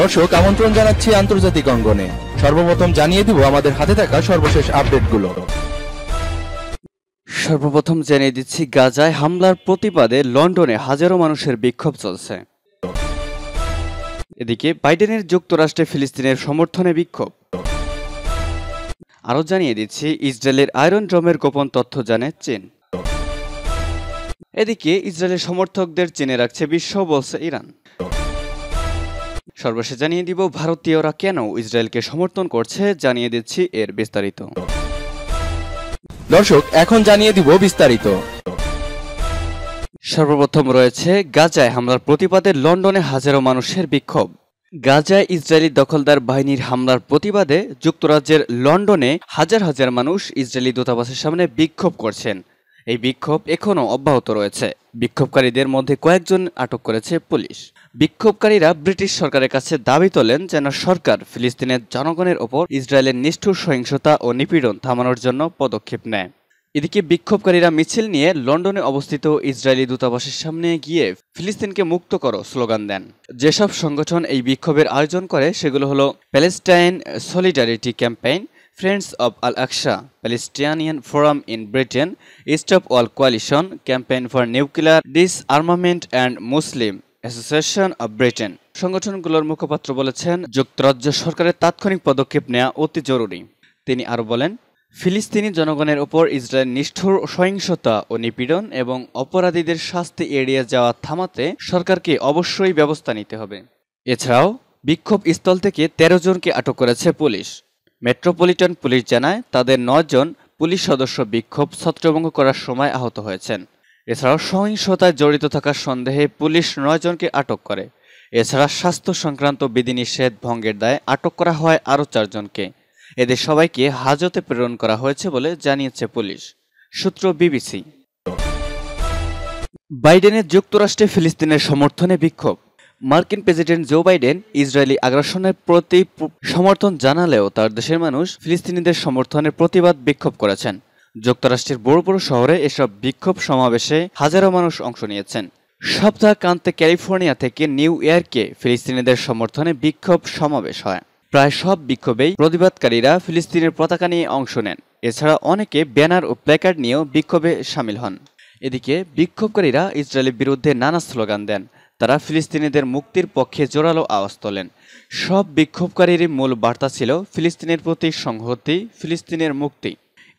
দর্শক আমন্ত্রণ জানাচ্ছি আন্তর্জাতিক অঙ্গনে সর্বপ্রথম জানিয়ে দিব আমাদের হাতে থাকা সর্বশেষ আপডেটগুলো সর্বপ্রথম জানিয়ে দিচ্ছি গাজায় হামলার প্রতিবাদে লন্ডনে হাজারো মানুষের বিক্ষোভ চলছে এদিকে বাইডেনের যুক্তরাষ্ট্রে ফিলিস্তিনের সমর্থনে বিক্ষোভ আরও জানিয়ে দিচ্ছি ইসরায়েলের আয়রন ড্রমের গোপন তথ্য জানে চীন এদিকে ইসরায়েলের সমর্থকদের চেনে রাখছে বিশ্ব বলছে ইরান সর্বশেষ জানিয়ে দিব ভারতীয়রা কেন ইসরায়েলকে সমর্থন করছে জানিয়ে দিচ্ছি এর বিস্তারিত দর্শক এখন জানিয়ে দিব বিস্তারিত সর্বপ্রথম রয়েছে গাজায় হামলার প্রতিবাদে লন্ডনে হাজারো মানুষের বিক্ষোভ গাজায় ইসরায়েলি দখলদার বাহিনীর হামলার প্রতিবাদে যুক্তরাজ্যের লন্ডনে হাজার হাজার মানুষ ইসরায়েলি দূতাবাসের সামনে বিক্ষোভ করছেন এই বিক্ষোভ এখনও অব্যাহত রয়েছে বিক্ষোভকারীদের মধ্যে কয়েকজন আটক করেছে পুলিশ বিক্ষোভকারীরা ব্রিটিশ সরকারের কাছে দাবি তোলেন যেন সরকার ফিলিস্তিনের জনগণের ওপর ইসরায়েলের নিষ্ঠুর সহিংসতা ও নিপীড়ন থামানোর জন্য পদক্ষেপ নেয় এদিকে বিক্ষোভকারীরা মিছিল নিয়ে লন্ডনে অবস্থিত ইসরায়েলি দূতাবাসের সামনে গিয়ে ফিলিস্তিনকে মুক্ত করো স্লোগান দেন যেসব সংগঠন এই বিক্ষোভের আয়োজন করে সেগুলো হলো Palestine solidarity campaign Friends of al forum in Britain east of Stop coalition campaign Campaign nuclear disarmament and Muslim association of Britain সংগঠনগুলোর মুখপাত্র বলেছেন যুক্তরাজ্য সরকারের তাৎক্ষণিক পদক্ষেপ নেওয়া অতি জরুরি তিনি আরও বলেন ফিলিস্তিনি জনগণের ওপর ইসরায়েল নিষ্ঠুর সহিংসতা ও নিপীড়ন এবং অপরাধীদের শাস্তি এড়িয়ে যাওয়া থামাতে সরকারকে অবশ্যই ব্যবস্থা নিতে হবে এছাড়াও বিক্ষোভ স্থল থেকে তেরো জনকে আটক করেছে পুলিশ মেট্রোপলিটন পুলিশ জানায় তাদের নজন পুলিশ সদস্য বিক্ষোভ ছত্রভঙ্গ করার সময় আহত হয়েছেন এছাড়াও সহিংসতায় জড়িত থাকার সন্দেহে পুলিশ নয়জনকে আটক করে এছাড়া স্বাস্থ্য সংক্রান্ত বিধিনিষেধ ভঙ্গের দায়ে আটক করা হয় আরও চারজনকে এদের সবাইকে হাজতে প্রেরণ করা হয়েছে বলে জানিয়েছে পুলিশ সূত্র বিবিসি বাইডেনের যুক্তরাষ্ট্রে ফিলিস্তিনের সমর্থনে বিক্ষোভ মার্কিন প্রেসিডেন্ট জো বাইডেন ইসরায়েলি আগ্রাসনের প্রতি সমর্থন জানালেও তার দেশের মানুষ ফিলিস্তিনিদের সমর্থনের প্রতিবাদ বিক্ষোভ করেছেন যুক্তরাষ্ট্রের বড় বড় শহরে এসব বিক্ষোভ সমাবেশে হাজারো মানুষ অংশ নিয়েছেন সপ্তাহ কান্তে ক্যালিফোর্নিয়া থেকে নিউ ইয়র্কে ফিলিস্তিনিদের সমর্থনে বিক্ষোভ সমাবেশ হয় প্রায় সব বিক্ষোভেই প্রতিবাদকারীরা ফিলিস্তিনের পতাকা নিয়ে অংশ নেন এছাড়া অনেকে ব্যানার ও প্ল্যাকার্ড নিয়েও বিক্ষোভে সামিল হন এদিকে বিক্ষোভকারীরা ইসরায়েলের বিরুদ্ধে নানা স্লোগান দেন তারা ফিলিস্তিনিদের মুক্তির পক্ষে জোরালো আওয়াজ তোলেন সব বিক্ষোভকারীর মূল বার্তা ছিল ফিলিস্তিনের প্রতি সংহতি ফিলিস্তিনের মুক্তি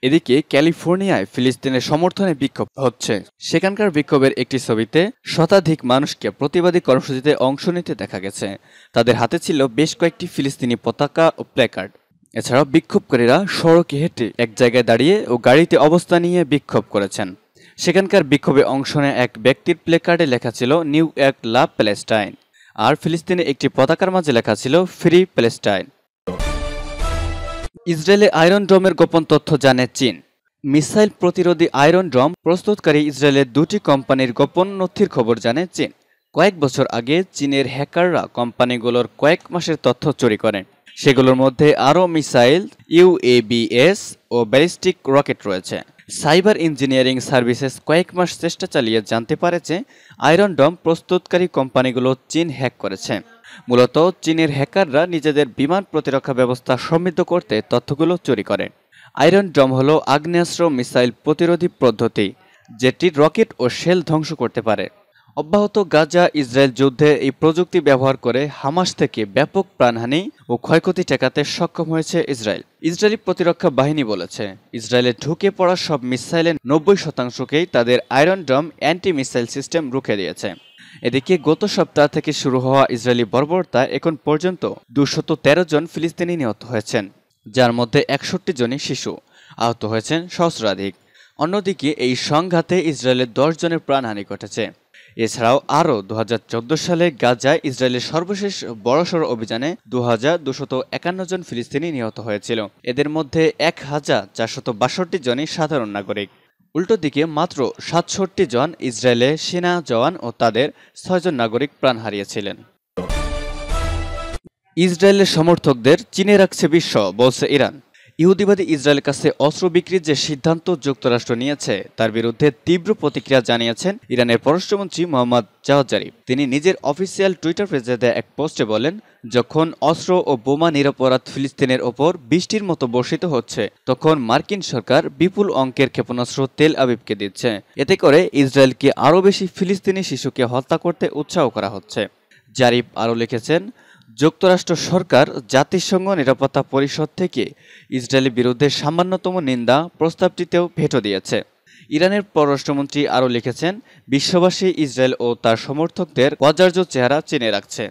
এদিকে ক্যালিফোর্নিয়ায় ফিলিস্তিনের সমর্থনে বিক্ষোভ হচ্ছে সেখানকার বিক্ষোভের একটি ছবিতে শতাধিক মানুষকে প্রতিবাদী কর্মসূচিতে অংশ নিতে দেখা গেছে তাদের হাতে ছিল বেশ কয়েকটি ফিলিস্তিনি পতাকা ও প্ল্যাকার্ড এছাড়াও বিক্ষোভকারীরা সড়কে হেঁটে এক জায়গায় দাঁড়িয়ে ও গাড়িতে অবস্থা নিয়ে বিক্ষোভ করেছেন সেখানকার বিক্ষোভে অংশ নেয় এক ব্যক্তির প্লেকার্ডে লেখা ছিল নিউ এক লাভ প্যালেস্টাইন আর ফিলিস্তিনে একটি পতাকার মাঝে লেখা ছিল ফ্রি প্যালেস্টাইন ইসরায়েলে আয়রন ড্রমের গোপন তথ্য জানে চীন মিসাইল প্রতিরোধী আয়রন ড্রম প্রস্তুতকারী ইসরায়েলের দুটি কোম্পানির গোপন নথির খবর জানে চীন কয়েক বছর আগে চীনের হ্যাকাররা কোম্পানিগুলোর কয়েক মাসের তথ্য চুরি করে সেগুলোর মধ্যে আরও মিসাইল ইউএবিএস ও ব্যালিস্টিক রকেট রয়েছে সাইবার ইঞ্জিনিয়ারিং সার্ভিসেস কয়েক মাস চেষ্টা চালিয়ে জানতে পারে যে আয়রন ডম প্রস্তুতকারী কোম্পানিগুলো চীন হ্যাক করেছে মূলত চীনের হ্যাকাররা নিজেদের বিমান প্রতিরক্ষা ব্যবস্থা সমৃদ্ধ করতে তথ্যগুলো চুরি করে আয়রন ডম হল আগ্নেয়াস্ত্র মিসাইল প্রতিরোধী পদ্ধতি যেটি রকেট ও শেল ধ্বংস করতে পারে অব্যাহত গাজা ইসরায়েল যুদ্ধে এই প্রযুক্তি ব্যবহার করে হামাস থেকে ব্যাপক প্রাণহানি ও ক্ষয়ক্ষতি ঠেকাতে সক্ষম হয়েছে ইসরায়েল ইসরায়েলি প্রতিরক্ষা বাহিনী বলেছে ইসরায়েলে ঢুকে পড়া সব মিসাইলের নব্বই শতাংশকেই তাদের iron dome anti missile system রুখে দিয়েছে এদিকে গত সপ্তাহ থেকে শুরু হওয়া ইসরায়েলি বর্বরতা এখন পর্যন্ত দুশত তেরো জন ফিলিস্তিনি নিহত হয়েছেন যার মধ্যে একষট্টি জনই শিশু আহত হয়েছেন সহস্রাধিক অন্যদিকে এই সংঘাতে ইসরায়েলের দশ জনের প্রাণহানি ঘটেছে এছাড়াও আরও দু সালে গাজায় ইসরায়েলের সর্বশেষ বড়সড় অভিযানে দু হাজার দুশত একান্ন জন ফিলিস্তিনি নিহত হয়েছিল এদের মধ্যে এক হাজার চারশত বাষট্টি জনই সাধারণ নাগরিক উল্টো দিকে মাত্র সাতষট্টি জন ইসরায়েলে সেনা জওয়ান ও তাদের ছয়জন নাগরিক প্রাণ হারিয়েছিলেন ইসরায়েলের সমর্থকদের চীনে রাখছে বিশ্ব বলছে ইরান ইহুদিবাদী ইসরায়েলের কাছে অস্ত্র বিক্রির যে সিদ্ধান্ত যুক্তরাষ্ট্র নিয়েছে তার বিরুদ্ধে তীব্র প্রতিক্রিয়া জানিয়েছেন ইরানের পররাষ্ট্রমন্ত্রী মোহাম্মদ জাহাজারি তিনি নিজের অফিসিয়াল টুইটার পেজে দেয় এক পোস্টে বলেন যখন অস্ত্র ও বোমা নিরাপরাধ ফিলিস্তিনের ওপর বৃষ্টির মতো বর্ষিত হচ্ছে তখন মার্কিন সরকার বিপুল অঙ্কের ক্ষেপণাস্ত্র তেল আবিবকে দিচ্ছে এতে করে ইসরায়েলকে আরও বেশি ফিলিস্তিনি শিশুকে হত্যা করতে উৎসাহ করা হচ্ছে জারিফ আরও লিখেছেন যুক্তরাষ্ট্র সরকার জাতিসংঘ নিরাপত্তা পরিষদ থেকে ইসরায়েলের বিরুদ্ধে সামান্যতম নিন্দা প্রস্তাবটিতেও ভেটো দিয়েছে ইরানের পররাষ্ট্রমন্ত্রী আরও লিখেছেন বিশ্ববাসী ইসরায়েল ও তার সমর্থকদের অজার্য চেহারা চিনে রাখছে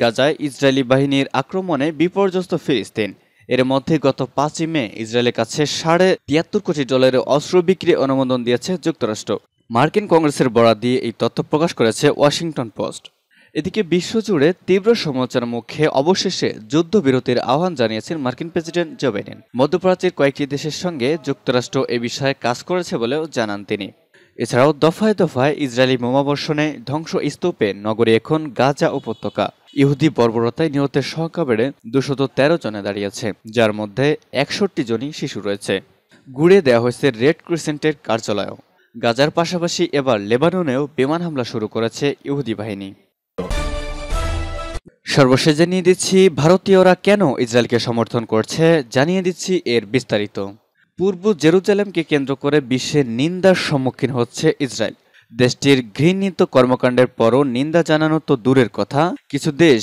গাজায় ইসরায়েলি বাহিনীর আক্রমণে বিপর্যস্ত ফিলিস্তিন এর মধ্যে গত পাঁচই মে ইসরায়েলের কাছে সাড়ে তিয়াত্তর কোটি ডলারের অস্ত্র বিক্রি অনুমোদন দিয়েছে যুক্তরাষ্ট্র মার্কিন কংগ্রেসের বরাদ দিয়ে এই তথ্য প্রকাশ করেছে ওয়াশিংটন পোস্ট এদিকে বিশ্বজুড়ে তীব্র সমালোচনার মুখে অবশেষে যুদ্ধবিরতির আহ্বান জানিয়েছেন মার্কিন প্রেসিডেন্ট জো বাইডেন মধ্যপ্রাচ্যের কয়েকটি দেশের সঙ্গে যুক্তরাষ্ট্র এ বিষয়ে কাজ করেছে বলেও জানান তিনি এছাড়াও দফায় দফায় ইসরায়েলি বোমাবর্ষণে স্তূপে নগরী এখন গাজা উপত্যকা ইহুদি বর্বরতায় নিহতের সংখ্যা বেড়ে দুশত তেরো জনে দাঁড়িয়েছে যার মধ্যে একষট্টি জনই শিশু রয়েছে গুড়িয়ে দেওয়া হয়েছে রেড ক্রিসেন্টের কার্যালয়ও গাজার পাশাপাশি এবার লেবাননেও বিমান হামলা শুরু করেছে ইহুদি বাহিনী সর্বশেষ জানিয়ে দিচ্ছি ভারতীয়রা কেন ইসরায়েলকে সমর্থন করছে জানিয়ে দিচ্ছি এর বিস্তারিত পূর্ব জেরুজালেমকে কেন্দ্র করে বিশ্বে নিন্দার সম্মুখীন হচ্ছে ইসরায়েল দেশটির ঘৃণিত কর্মকাণ্ডের পরও নিন্দা জানানো তো দূরের কথা কিছু দেশ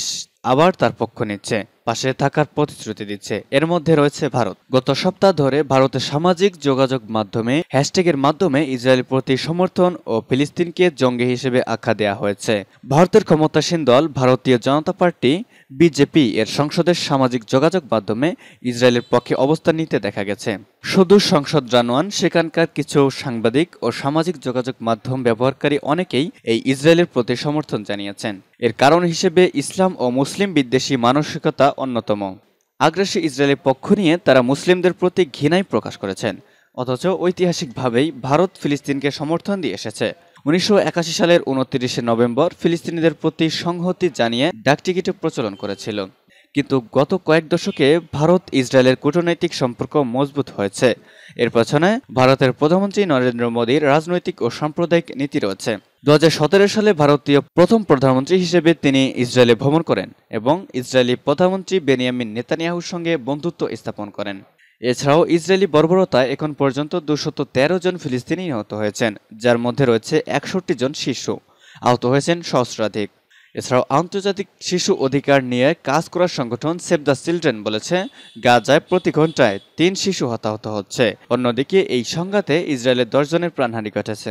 আবার তার পক্ষ নিচ্ছে পাশে থাকার প্রতিশ্রুতি দিচ্ছে এর মধ্যে রয়েছে ভারত গত সপ্তাহ ধরে ভারতের সামাজিক যোগাযোগ মাধ্যমে হ্যাশট্যাগের মাধ্যমে ইসরায়েলের প্রতি সমর্থন ও ফিলিস্তিনকে জঙ্গি হিসেবে আখ্যা দেওয়া হয়েছে ভারতের ক্ষমতাসীন দল ভারতীয় জনতা পার্টি বিজেপি এর সংসদের সামাজিক যোগাযোগ মাধ্যমে ইসরায়েলের পক্ষে অবস্থান নিতে দেখা গেছে শুধু সংসদ জানোয়ান সেখানকার কিছু সাংবাদিক ও সামাজিক যোগাযোগ মাধ্যম ব্যবহারকারী অনেকেই এই ইসরায়েলের প্রতি সমর্থন জানিয়েছেন এর কারণ হিসেবে ইসলাম ও মুসলিম বিদ্বেষী মানসিকতা অন্যতম আগ্রাসী ইসরায়েলের পক্ষ নিয়ে তারা মুসলিমদের প্রতি ঘৃণাই প্রকাশ করেছেন অথচ ঐতিহাসিকভাবেই ভারত ফিলিস্তিনকে সমর্থন দিয়ে এসেছে উনিশশো সালের উনত্রিশে নভেম্বর ফিলিস্তিনিদের প্রতি সংহতি জানিয়ে ডাকটিকিটে প্রচলন করেছিল কিন্তু গত কয়েক দশকে ভারত ইসরায়েলের কূটনৈতিক সম্পর্ক মজবুত হয়েছে এর পেছনে ভারতের প্রধানমন্ত্রী নরেন্দ্র মোদীর রাজনৈতিক ও সাম্প্রদায়িক নীতি রয়েছে দু সালে ভারতীয় প্রথম প্রধানমন্ত্রী হিসেবে তিনি ইসরায়েলে ভ্রমণ করেন এবং ইসরায়েলি প্রধানমন্ত্রী বেনিয়ামিন নেতানিয়াহুর সঙ্গে বন্ধুত্ব স্থাপন করেন এছাড়াও ইসরায়েলি বর্বরতায় এখন পর্যন্ত দুশত তেরো জন ফিলিস্তিনি নিহত হয়েছেন যার মধ্যে রয়েছে একষট্টি জন শিশু আহত হয়েছেন সহস্রাধিক এছাড়াও আন্তর্জাতিক শিশু অধিকার নিয়ে কাজ করার সংগঠন সেভ দ্য চিলড্রেন বলেছে গাজায় প্রতি ঘন্টায় তিন শিশু হতাহত হচ্ছে অন্যদিকে এই সংঘাতে ইসরায়েলের দশজনের প্রাণহানি ঘটেছে